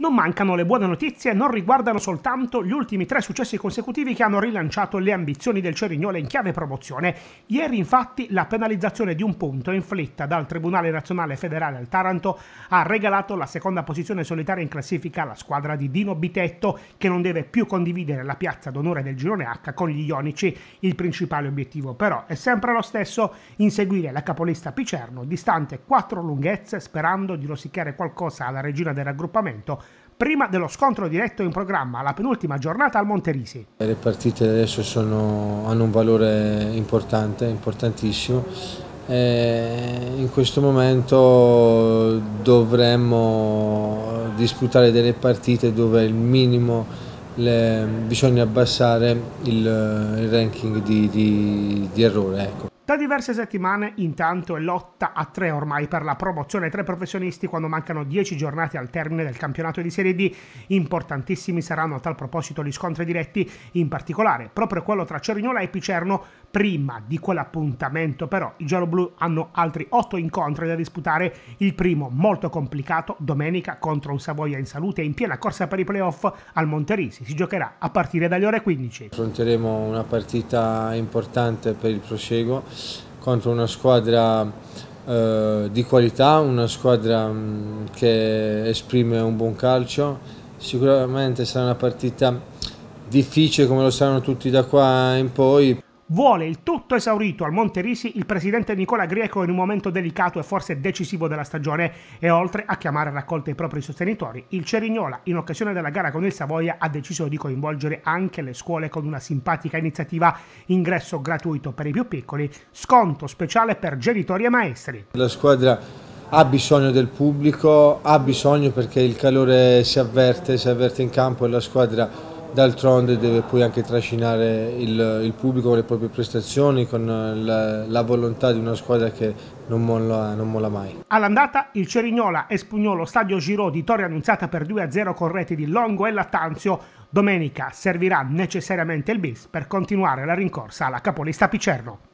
Non mancano le buone notizie, non riguardano soltanto gli ultimi tre successi consecutivi che hanno rilanciato le ambizioni del Cerignola in chiave promozione. Ieri infatti la penalizzazione di un punto inflitta dal Tribunale Nazionale Federale al Taranto ha regalato la seconda posizione solitaria in classifica alla squadra di Dino Bitetto che non deve più condividere la piazza d'onore del girone H con gli Ionici. Il principale obiettivo però è sempre lo stesso, inseguire la capolista Picerno distante quattro lunghezze sperando di rosicchiare qualcosa alla regina del raggruppamento prima dello scontro diretto in programma, la penultima giornata al Monterisi. Le partite adesso sono, hanno un valore importante, importantissimo. E in questo momento dovremmo disputare delle partite dove il minimo le, bisogna abbassare il, il ranking di, di, di errore. Ecco. Da diverse settimane intanto è lotta a tre ormai per la promozione tra i professionisti quando mancano dieci giornate al termine del campionato di Serie D. Importantissimi saranno a tal proposito gli scontri diretti, in particolare proprio quello tra Cerignola e Picerno. Prima di quell'appuntamento però i gialloblu hanno altri otto incontri da disputare, il primo molto complicato domenica contro un Savoia in salute e in piena corsa per i playoff al Monterisi. Si giocherà a partire dalle ore 15. Affronteremo una partita importante per il proseguo contro una squadra eh, di qualità, una squadra mh, mm, che esprime un buon calcio. Sicuramente sarà una partita difficile come lo saranno tutti da qua in poi. Vuole il tutto esaurito al Monte Risi il presidente Nicola Grieco in un momento delicato e forse decisivo della stagione e oltre a chiamare a raccolta i propri sostenitori, il Cerignola in occasione della gara con il Savoia ha deciso di coinvolgere anche le scuole con una simpatica iniziativa ingresso gratuito per i più piccoli, sconto speciale per genitori e maestri. La squadra ha bisogno del pubblico, ha bisogno perché il calore si avverte, si avverte in campo e la squadra D'altronde deve poi anche trascinare il, il, pubblico con le proprie prestazioni, con la, la volontà di una squadra che non molla, non molla, mai. All'andata il Cerignola espugnò lo stadio Giro di Torre Annunziata per 2-0 con reti di Longo e Lattanzio. Domenica servirà necessariamente il bis per continuare la rincorsa alla capolista Picerno.